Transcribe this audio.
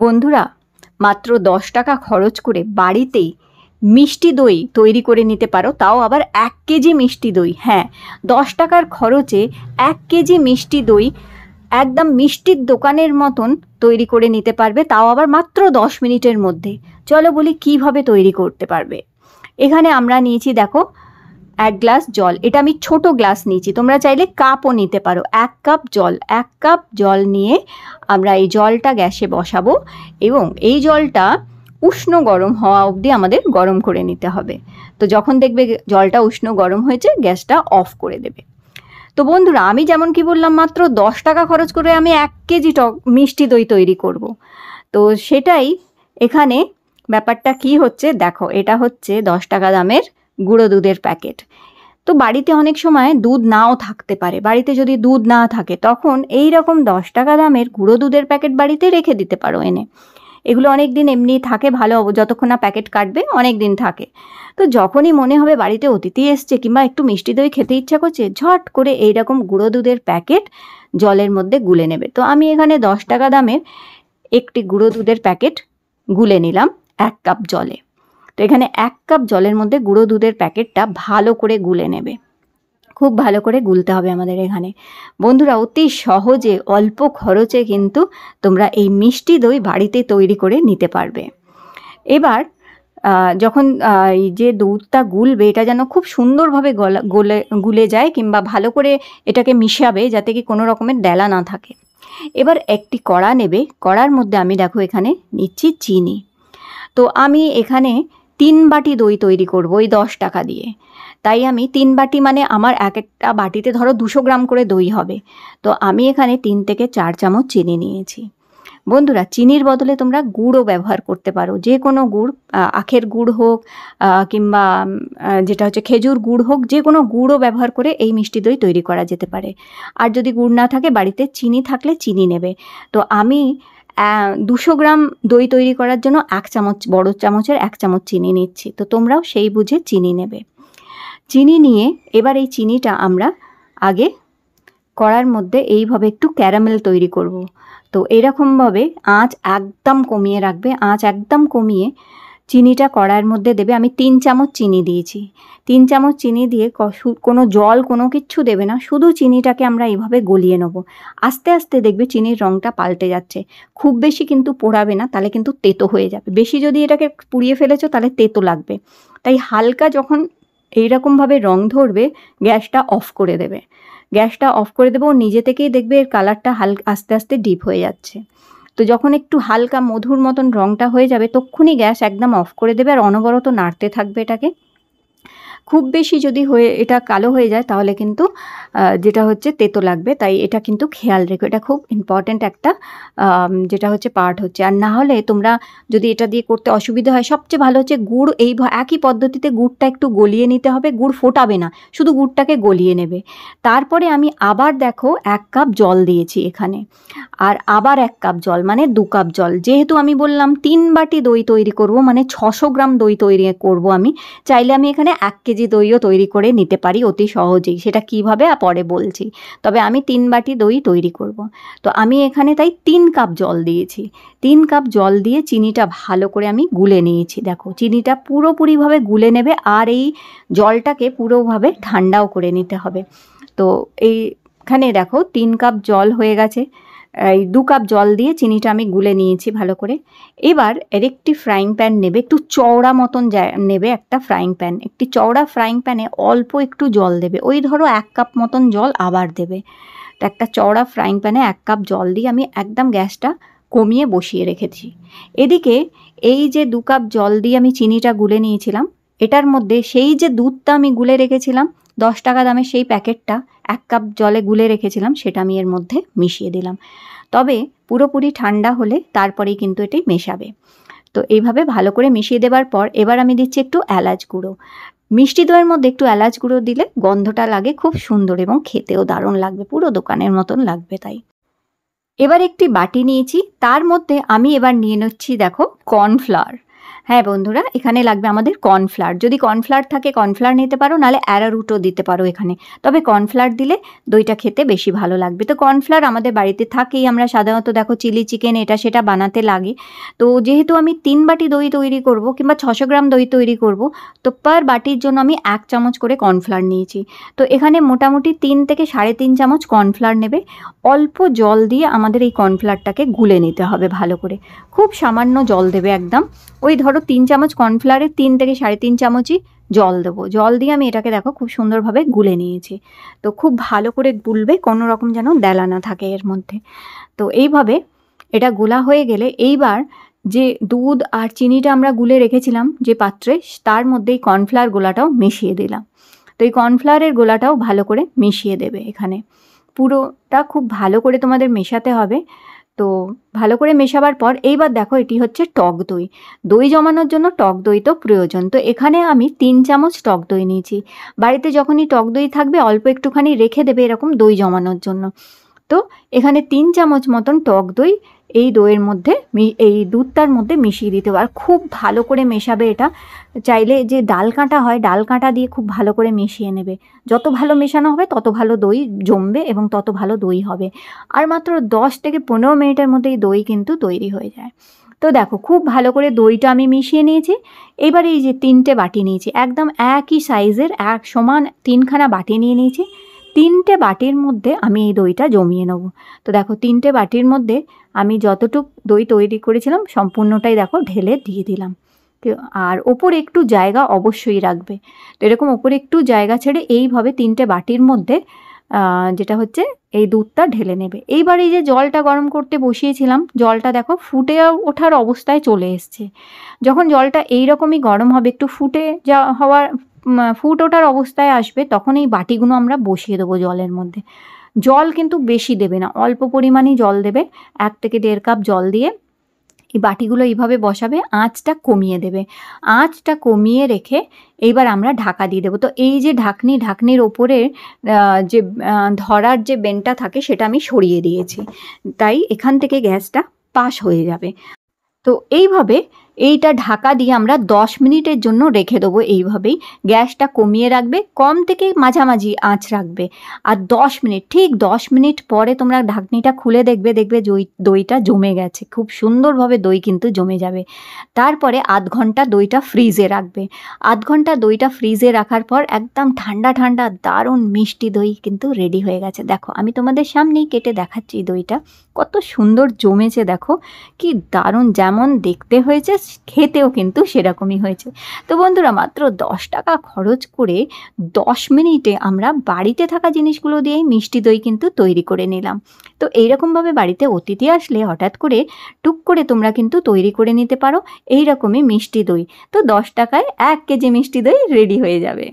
বন্ধুরা মাত্র দশ টাকা খরচ করে বাড়িতেই মিষ্টি দই তৈরি করে নিতে পারো তাও আবার এক কেজি মিষ্টি দই হ্যাঁ দশ টাকার খরচে এক কেজি মিষ্টি দই একদম মিষ্টির দোকানের মতন তৈরি করে নিতে পারবে তাও আবার মাত্র দশ মিনিটের মধ্যে চলো বলি কিভাবে তৈরি করতে পারবে এখানে আমরা নিয়েছি দেখো এক গ্লাস জল এটা আমি ছোট গ্লাস নিয়েছি তোমরা চাইলে কাপও নিতে পারো এক কাপ জল এক কাপ জল নিয়ে আমরা এই জলটা গ্যাসে বসাবো এবং এই জলটা উষ্ণ গরম হওয়া অবধি আমাদের গরম করে নিতে হবে তো যখন দেখবে জলটা উষ্ণ গরম হয়েছে গ্যাসটা অফ করে দেবে তো বন্ধুরা আমি যেমন কি বললাম মাত্র দশ টাকা খরচ করে আমি এক কেজি টক মিষ্টি দই তৈরি করব। তো সেটাই এখানে ব্যাপারটা কি হচ্ছে দেখো এটা হচ্ছে দশ টাকা দামের গুঁড়ো দুধের প্যাকেট তো বাড়িতে অনেক সময় দুধ নাও থাকতে পারে বাড়িতে যদি দুধ না থাকে তখন এই রকম দশ টাকা দামের গুঁড়ো দুধের প্যাকেট বাড়িতে রেখে দিতে পারো এনে এগুলো অনেক দিন এমনি থাকে ভালো যতক্ষণ না প্যাকেট কাটবে অনেক দিন থাকে তো যখনই মনে হবে বাড়িতে অতিথি এসছে কিংবা একটু মিষ্টি দই খেতে ইচ্ছা করছে ঝট করে এই রকম গুঁড়ো দুধের প্যাকেট জলের মধ্যে গুলে নেবে তো আমি এখানে দশ টাকা দামের একটি গুঁড়ো দুধের প্যাকেট গুলে নিলাম এক কাপ জলে তো এখানে এক কাপ জলের মধ্যে গুঁড়ো দুধের প্যাকেটটা ভালো করে গুলে নেবে খুব ভালো করে গুলতে হবে আমাদের এখানে বন্ধুরা অতি সহজে অল্প খরচে কিন্তু তোমরা এই মিষ্টি দই বাড়িতে তৈরি করে নিতে পারবে এবার যখন এই যে দুধটা গুলবে এটা যেন খুব সুন্দরভাবে গলা গলে গুলে যায় কিংবা ভালো করে এটাকে মিশাবে যাতে কি কোনো রকমের ডেলা না থাকে এবার একটি কড়া নেবে কড়ার মধ্যে আমি দেখো এখানে নিচ্ছি চিনি তো আমি এখানে তিন বাটি দই তৈরি করব ওই দশ টাকা দিয়ে তাই আমি তিন বাটি মানে আমার এক একটা বাটিতে ধরো দুশো গ্রাম করে দই হবে তো আমি এখানে তিন থেকে চার চামচ চিনি নিয়েছি বন্ধুরা চিনির বদলে তোমরা গুড়ও ব্যবহার করতে পারো যে কোনো গুড় আখের গুড় হোক কিংবা যেটা হচ্ছে খেজুর গুড় হোক যে কোনো গুড়ও ব্যবহার করে এই মিষ্টি দই তৈরি করা যেতে পারে আর যদি গুড় না থাকে বাড়িতে চিনি থাকলে চিনি নেবে তো আমি দুশো গ্রাম দই তৈরি করার জন্য এক চামচ বড় চামচের এক চামচ চিনি নিচ্ছি তো তোমরাও সেই বুঝে চিনি নেবে চিনি নিয়ে এবার এই চিনিটা আমরা আগে করার মধ্যে এইভাবে একটু ক্যারামেল তৈরি করব। তো এরকমভাবে আঁচ একদম কমিয়ে রাখবে আঁচ একদম কমিয়ে চিনিটা কড়াইয়ের মধ্যে দেবে আমি তিন চামচ চিনি দিয়েছি তিন চামচ চিনি দিয়ে কোনো জল কোনো কিচ্ছু দেবে না শুধু চিনিটাকে আমরা এইভাবে গলিয়ে নেব আস্তে আস্তে দেখবে চিনির রঙটা পাল্টে যাচ্ছে খুব বেশি কিন্তু পোড়াবে না তাহলে কিন্তু তেতো হয়ে যাবে বেশি যদি এটাকে পুড়িয়ে ফেলেছো তাহলে তেতো লাগবে তাই হালকা যখন এইরকমভাবে রং ধরবে গ্যাসটা অফ করে দেবে গ্যাসটা অফ করে দেবো নিজে থেকেই দেখবে এর কালারটা হাল আস্তে আস্তে ডিপ হয়ে যাচ্ছে তো যখন একটু হালকা মধুর মতন রঙটা হয়ে যাবে তক্ষুনি গ্যাস একদম অফ করে দেবে আর অনবরত নাড়তে থাকবে এটাকে খুব বেশি যদি হয়ে এটা কালো হয়ে যায় তাহলে কিন্তু যেটা হচ্ছে তেতো লাগবে তাই এটা কিন্তু খেয়াল রেখো এটা খুব ইম্পর্ট্যান্ট একটা যেটা হচ্ছে পার্ট হচ্ছে আর না হলে তোমরা যদি এটা দিয়ে করতে অসুবিধা হয় সবচেয়ে ভালো হচ্ছে গুড় এই একই পদ্ধতিতে গুড়টা একটু গলিয়ে নিতে হবে গুড় ফোটাবে না শুধু গুড়টাকে গলিয়ে নেবে তারপরে আমি আবার দেখো এক কাপ জল দিয়েছি এখানে আর আবার এক কাপ জল মানে দু কাপ জল যেহেতু আমি বললাম তিন বাটি দই তৈরি করব মানে ছশো গ্রাম দই তৈরি করব আমি চাইলে আমি এখানে এক কেজি কেজি দইও তৈরি করে নিতে পারি অতি সহজেই সেটা কিভাবে পরে বলছি তবে আমি তিন বাটি দই তৈরি করব। তো আমি এখানে তাই তিন কাপ জল দিয়েছি তিন কাপ জল দিয়ে চিনিটা ভালো করে আমি গুলে নিয়েছি দেখো চিনিটা পুরোপুরিভাবে গুলে নেবে আর এই জলটাকে পুরোভাবে ঠান্ডাও করে নিতে হবে তো এইখানে দেখো তিন কাপ জল হয়ে গেছে এই দু কাপ জল দিয়ে চিনিটা আমি গুলে নিয়েছি ভালো করে এবার এর একটি ফ্রাইং প্যান নেবে একটু চওড়া মতন নেবে একটা ফ্রাইং প্যান একটি চওড়া ফ্রাইং প্যানে অল্প একটু জল দেবে ওই ধরো এক কাপ মতন জল আবার দেবে তো একটা চওড়া ফ্রাইং প্যানে এক কাপ জল দিয়ে আমি একদম গ্যাসটা কমিয়ে বসিয়ে রেখেছি এদিকে এই যে দু কাপ জল দিয়ে আমি চিনিটা গুলে নিয়েছিলাম এটার মধ্যে সেই যে দুধটা আমি গুলে রেখেছিলাম দশ টাকা দামের সেই প্যাকেটটা এক কাপ জলে গুলে রেখেছিলাম সেটা আমি এর মধ্যে মিশিয়ে দিলাম তবে পুরোপুরি ঠান্ডা হলে তারপরেই কিন্তু এটি মেশাবে তো এইভাবে ভালো করে মিশিয়ে দেবার পর এবার আমি দিচ্ছি একটু এলাচ গুঁড়ো মিষ্টি দইয়ের মধ্যে একটু এলাচ গুঁড়ো দিলে গন্ধটা লাগে খুব সুন্দর এবং খেতেও দারুণ লাগবে পুরো দোকানের মতন লাগবে তাই এবার একটি বাটি নিয়েছি তার মধ্যে আমি এবার নিয়ে নিচ্ছি দেখো কর্নফ্লাওয়ার হ্যাঁ বন্ধুরা এখানে লাগবে আমাদের কর্নফ্লার যদি কর্নফ্লার থাকে কর্নফ্লার নিতে পারো নাহলে অ্যারারুটও দিতে পারো এখানে তবে কর্নফ্লার দিলে দইটা খেতে বেশি ভালো লাগবে তো কর্নফ্লার আমাদের বাড়িতে থাকেই আমরা সাধারণত দেখো চিলি চিকেন এটা সেটা বানাতে লাগে তো যেহেতু আমি তিন বাটি দই তৈরি করব কিংবা ছশো গ্রাম দই তৈরি করব তো পার বাটির জন্য আমি এক চামচ করে কর্নফ্লার নিয়েছি তো এখানে মোটামুটি তিন থেকে সাড়ে তিন চামচ কর্নফ্লার নেবে অল্প জল দিয়ে আমাদের এই কর্নফ্লারটাকে গুলে নিতে হবে ভালো করে খুব সামান্য জল দেবে একদম ওই ধরো তিন চামচ কর্নফ্লাওয়ারে তিন থেকে সাড়ে তিন চামচই জল দেবো জল দিয়ে আমি এটাকে দেখো খুব সুন্দরভাবে গুলে নিয়েছি তো খুব ভালো করে গুলবে কোনো রকম যেন দেলা না থাকে এর মধ্যে তো এইভাবে এটা গোলা হয়ে গেলে এইবার যে দুধ আর চিনিটা আমরা গুলে রেখেছিলাম যে পাত্রে তার মধ্যে এই কর্নফ্লাওয়ার গোলাটাও মিশিয়ে দিলাম তো এই কর্নফ্লাওয়ারের গোলাটাও ভালো করে মিশিয়ে দেবে এখানে পুরোটা খুব ভালো করে তোমাদের মেশাতে হবে তো ভালো করে মেশাবার পর এইবার দেখো এটি হচ্ছে টক দই দই জমানোর জন্য টক দই তো প্রয়োজন তো এখানে আমি তিন চামচ টক দই নিয়েছি বাড়িতে যখনই টক দই থাকবে অল্প একটুখানি রেখে দেবে এরকম দই জমানোর জন্য তো এখানে তিন চামচ মতন টক দই এই দইয়ের মধ্যে এই দুধটার মধ্যে মিশিয়ে দিতে হবে আর খুব ভালো করে মেশাবে এটা চাইলে যে ডাল কাঁটা হয় ডাল কাঁটা দিয়ে খুব ভালো করে মিশিয়ে নেবে যত ভালো মেশানো হবে তত ভালো দই জমবে এবং তত ভালো দই হবে আর মাত্র দশ থেকে পনেরো মিনিটের মধ্যে এই দই কিন্তু তৈরি হয়ে যায় তো দেখো খুব ভালো করে দইটা আমি মিশিয়ে নিয়েছি এবার এই যে তিনটে বাটি নিয়েছি একদম একই সাইজের এক সমান তিনখানা বাটি নিয়ে নিয়েছি তিনটে বাটির মধ্যে আমি এই দইটা জমিয়ে নেব তো দেখো তিনটে বাটির মধ্যে আমি যতটুক দই তৈরি করেছিলাম সম্পূর্ণটাই দেখো ঢেলে দিয়ে দিলাম আর ওপর একটু জায়গা অবশ্যই রাখবে তো এরকম ওপর একটু জায়গা ছেড়ে এইভাবে তিনটে বাটির মধ্যে যেটা হচ্ছে এই দুধটা ঢেলে নেবে এইবার এই যে জলটা গরম করতে বসিয়েছিলাম জলটা দেখো ফুটে ওঠার অবস্থায় চলে এসছে যখন জলটা এই রকমই গরম হবে একটু ফুটে যা হওয়ার ফুট ওঠার অবস্থায় আসবে তখন এই বাটিগুলো আমরা বসিয়ে দেবো জলের মধ্যে জল কিন্তু বেশি দেবে না অল্প পরিমাণেই জল দেবে এক থেকে দেড় কাপ জল দিয়ে এই বাটিগুলো এইভাবে বসাবে আঁচটা কমিয়ে দেবে আঁচটা কমিয়ে রেখে এইবার আমরা ঢাকা দিয়ে দেবো তো এই যে ঢাকনি ঢাকনির ওপরের যে ধরার যে বেনটা থাকে সেটা আমি সরিয়ে দিয়েছি তাই এখান থেকে গ্যাসটা পাশ হয়ে যাবে তো এইভাবে এইটা ঢাকা দিয়ে আমরা 10 মিনিটের জন্য রেখে দেবো এইভাবেই গ্যাসটা কমিয়ে রাখবে কম থেকে মাঝামাঝি আঁচ রাখবে আর 10 মিনিট ঠিক 10 মিনিট পরে তোমরা ঢাকনিটা খুলে দেখবে দেখবে দইটা জমে গেছে খুব সুন্দরভাবে দই কিন্তু জমে যাবে তারপরে আধ ঘন্টা দইটা ফ্রিজে রাখবে আধ ঘন্টা দইটা ফ্রিজে রাখার পর একদম ঠান্ডা ঠান্ডা দারুণ মিষ্টি দই কিন্তু রেডি হয়ে গেছে দেখো আমি তোমাদের সামনেই কেটে দেখাচ্ছি দইটা কত সুন্দর জমেছে দেখো কি দারুণ যেমন দেখতে হয়েছে খেতেও কিন্তু সেরকমই হয়েছে তো বন্ধুরা মাত্র দশ টাকা খরচ করে দশ মিনিটে আমরা বাড়িতে থাকা জিনিসগুলো দিয়েই মিষ্টি দই কিন্তু তৈরি করে নিলাম তো এইরকমভাবে বাড়িতে অতিথি আসলে হঠাৎ করে টুক করে তোমরা কিন্তু তৈরি করে নিতে পারো এইরকমই মিষ্টি দই তো দশ টাকায় এক কেজি মিষ্টি দই রেডি হয়ে যাবে